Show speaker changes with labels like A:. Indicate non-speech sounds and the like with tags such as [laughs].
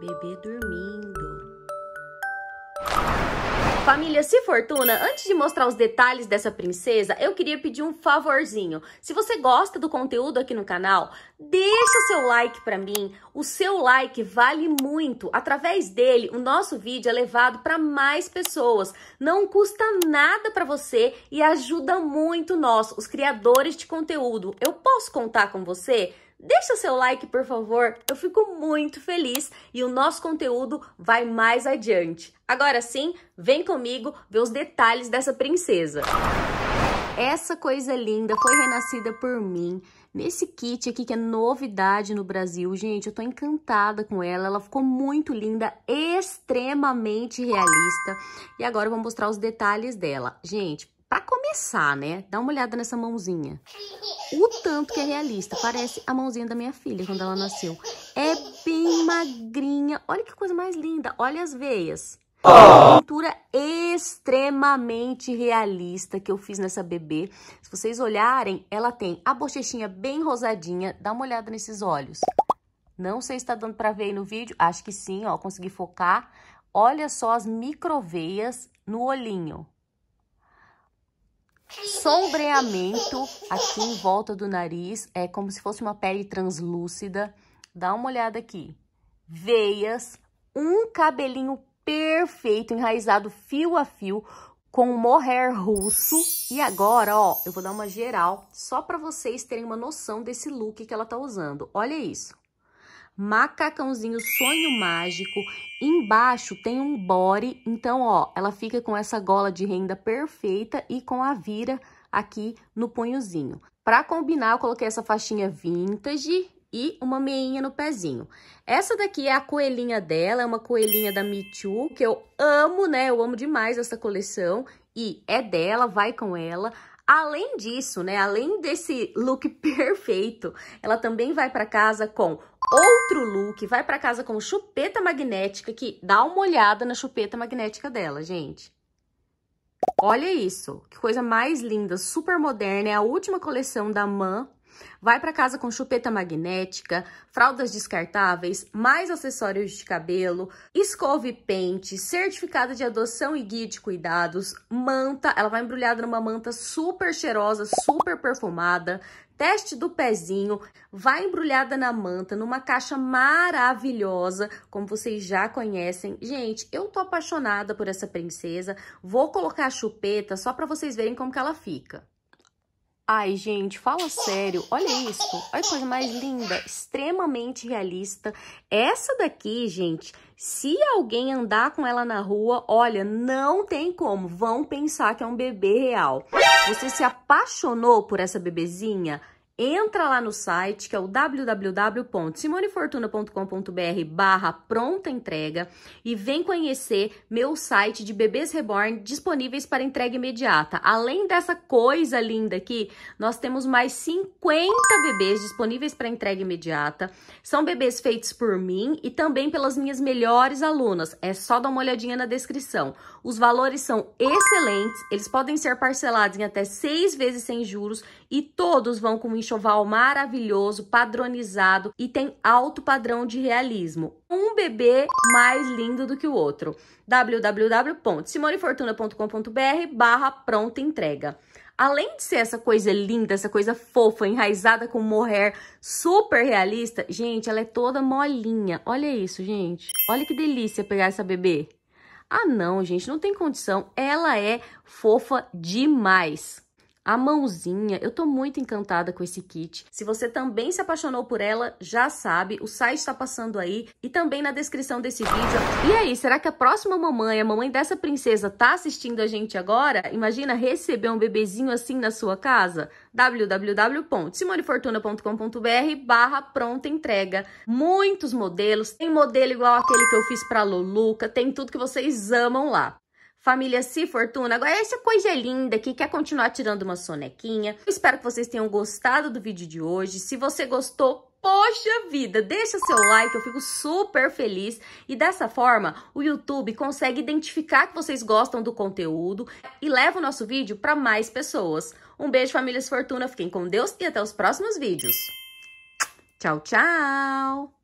A: Bebê dormindo. Família, se fortuna, antes de mostrar os detalhes dessa princesa, eu queria pedir um favorzinho. Se você gosta do conteúdo aqui no canal, deixa seu like para mim. O seu like vale muito. Através dele, o nosso vídeo é levado para mais pessoas. Não custa nada para você e ajuda muito nós, os criadores de conteúdo. Eu posso contar com você? Deixa seu like, por favor. Eu fico muito feliz e o nosso conteúdo vai mais adiante. Agora sim, vem comigo ver os detalhes dessa princesa. Essa coisa linda foi renascida por mim. Nesse kit aqui, que é novidade no Brasil, gente, eu tô encantada com ela. Ela ficou muito linda, extremamente realista. E agora eu vou mostrar os detalhes dela. Gente, pra começar pensar, né? Dá uma olhada nessa mãozinha. O tanto que é realista. Parece a mãozinha da minha filha quando ela nasceu. É bem magrinha. Olha que coisa mais linda. Olha as veias. Uma pintura extremamente realista que eu fiz nessa bebê. Se vocês olharem, ela tem a bochechinha bem rosadinha. Dá uma olhada nesses olhos. Não sei se tá dando para ver aí no vídeo. Acho que sim, ó. Consegui focar. Olha só as microveias no olhinho sombreamento aqui em volta do nariz. É como se fosse uma pele translúcida. Dá uma olhada aqui. Veias, um cabelinho perfeito, enraizado fio a fio, com mohair russo. E agora, ó, eu vou dar uma geral só para vocês terem uma noção desse look que ela tá usando. Olha isso. Macacãozinho Sonho Mágico. Embaixo tem um body, então ó, ela fica com essa gola de renda perfeita e com a vira aqui no punhozinho. Para combinar, eu coloquei essa faixinha vintage e uma meinha no pezinho. Essa daqui é a coelhinha dela, é uma coelhinha da Me Too, que eu amo, né? Eu amo demais essa coleção e é dela, vai com ela. Além disso, né, além desse look [laughs] perfeito, ela também vai para casa com outro look, vai para casa com chupeta magnética, que dá uma olhada na chupeta magnética dela, gente. Olha isso, que coisa mais linda, super moderna, é a última coleção da Man Vai para casa com chupeta magnética, fraldas descartáveis, mais acessórios de cabelo, escova e pente, certificado de adoção e guia de cuidados, manta, ela vai embrulhada numa manta super cheirosa, super perfumada, teste do pezinho, vai embrulhada na manta, numa caixa maravilhosa, como vocês já conhecem. Gente, eu tô apaixonada por essa princesa, vou colocar a chupeta só para vocês verem como que ela fica. Ai, gente, fala sério. Olha isso. Olha que coisa mais linda. Extremamente realista. Essa daqui, gente, se alguém andar com ela na rua, olha, não tem como. Vão pensar que é um bebê real. Você se apaixonou por essa bebezinha? entra lá no site que é o www.simonefortuna.com.br barra pronta entrega e vem conhecer meu site de bebês reborn disponíveis para entrega imediata. Além dessa coisa linda aqui, nós temos mais 50 bebês disponíveis para entrega imediata. São bebês feitos por mim e também pelas minhas melhores alunas. É só dar uma olhadinha na descrição. Os valores são excelentes, eles podem ser parcelados em até seis vezes sem juros e todos vão com um enxoval maravilhoso, padronizado e tem alto padrão de realismo. Um bebê mais lindo do que o outro. www.simonefortuna.com.br barra pronta entrega. Além de ser essa coisa linda, essa coisa fofa, enraizada com mohair super realista, gente, ela é toda molinha. Olha isso, gente. Olha que delícia pegar essa bebê. Ah, não, gente, não tem condição. Ela é fofa demais a mãozinha. Eu tô muito encantada com esse kit. Se você também se apaixonou por ela, já sabe, o site está passando aí e também na descrição desse vídeo. E aí, será que a próxima mamãe, a mamãe dessa princesa, tá assistindo a gente agora? Imagina receber um bebezinho assim na sua casa? www.simonefortuna.com.br barra pronta entrega. Muitos modelos, tem modelo igual aquele que eu fiz pra Luluca, tem tudo que vocês amam lá. Família Se Fortuna, agora essa coisa é linda que quer continuar tirando uma sonequinha. Eu espero que vocês tenham gostado do vídeo de hoje. Se você gostou, Poxa vida, deixa seu like, eu fico super feliz. E dessa forma, o YouTube consegue identificar que vocês gostam do conteúdo e leva o nosso vídeo para mais pessoas. Um beijo, Família Se Fortuna, fiquem com Deus e até os próximos vídeos. Tchau, tchau!